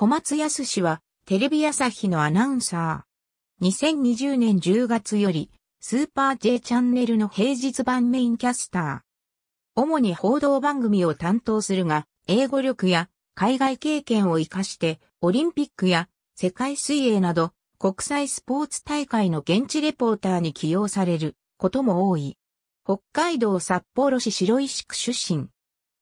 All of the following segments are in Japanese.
小松康氏は、テレビ朝日のアナウンサー。2020年10月より、スーパー J チャンネルの平日版メインキャスター。主に報道番組を担当するが、英語力や海外経験を活かして、オリンピックや世界水泳など国際スポーツ大会の現地レポーターに起用されることも多い。北海道札幌市白石区出身。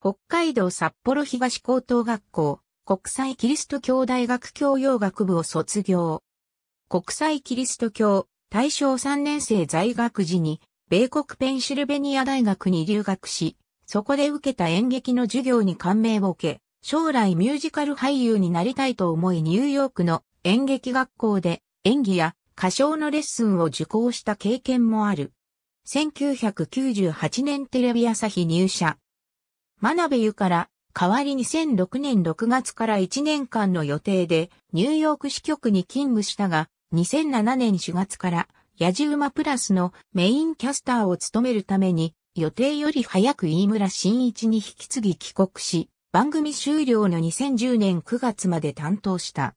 北海道札幌東高等学校国際キリスト教大学教養学部を卒業。国際キリスト教大正3年生在学時に米国ペンシルベニア大学に留学し、そこで受けた演劇の授業に感銘を受け、将来ミュージカル俳優になりたいと思いニューヨークの演劇学校で演技や歌唱のレッスンを受講した経験もある。1998年テレビ朝日入社。真鍋ゆから代わり2006年6月から1年間の予定でニューヨーク支局に勤務したが、2007年4月からヤジウマプラスのメインキャスターを務めるために予定より早く飯村真一に引き継ぎ帰国し、番組終了の2010年9月まで担当した。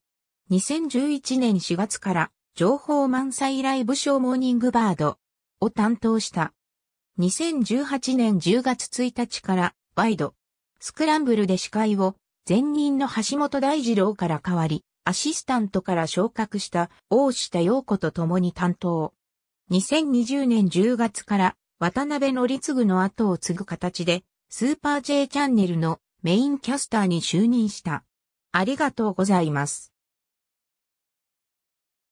2011年4月から情報満載ライブショーモーニングバードを担当した。2018年10月1日からワイドスクランブルで司会を前任の橋本大二郎から代わり、アシスタントから昇格した大下陽子と共に担当。2020年10月から渡辺則次の後を継ぐ形で、スーパー J チャンネルのメインキャスターに就任した。ありがとうございます。